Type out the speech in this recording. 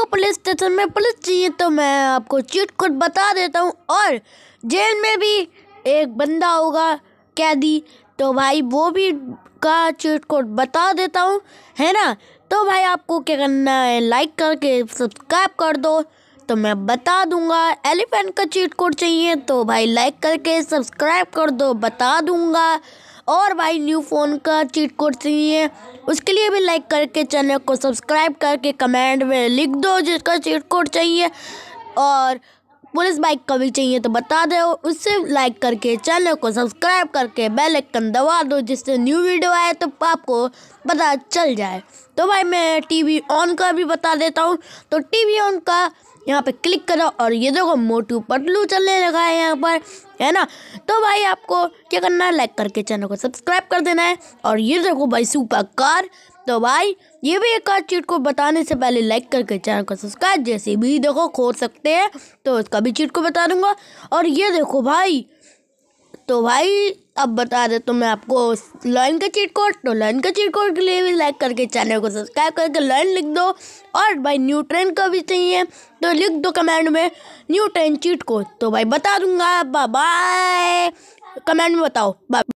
आपको police station में police चाहिए तो मैं आपको चीट कोड बता देता हूँ और जेल में भी एक बंदा होगा कैदी तो भाई वो भी का चीट कोड बता देता हूँ है ना तो भाई आपको क्या करना है लाइक करके सब्सक्राइब कर दो तो मैं बता दूंगा एलिफेंट का चीट कोड चाहिए तो भाई लाइक करके सब्सक्राइब कर दो बता दूंगा और भाई न्यू फ़ोन का चीट कोड चाहिए उसके लिए भी लाइक करके चैनल को सब्सक्राइब करके कमेंट में लिख दो जिसका चीट कोड चाहिए और पुलिस बाइक का भी चाहिए तो बता दो उससे लाइक करके चैनल को सब्सक्राइब करके बेल आइकन दबा दो जिससे न्यू वीडियो आए तो आपको पता चल जाए तो भाई मैं टीवी ऑन का भी बता देता हूँ तो टीवी ऑन का यहाँ पे क्लिक करो और ये देखो मोटू पतलू चलने लगा है यहाँ पर है ना तो भाई आपको क्या करना है लाइक करके चैनल को सब्सक्राइब कर देना है और ये देखो भाई सुपर कार तो भाई ये भी एक कार चीट को बताने से पहले लाइक करके चैनल को सब्सक्राइब जैसे भी देखो खोल सकते हैं तो उसका भी चीट को बता दूँगा और ये देखो भाई तो भाई अब बता दे तो मैं आपको लाइन का चीट कोड तो लाइन का चीट कोड के लिए भी लाइक करके चैनल को सब्सक्राइब करके लाइन लिख दो और भाई न्यू ट्रेन का भी चाहिए तो लिख दो कमेंट में न्यू ट्रेन चीट कोड तो भाई बता दूंगा बाय कमेंट में बताओ बाय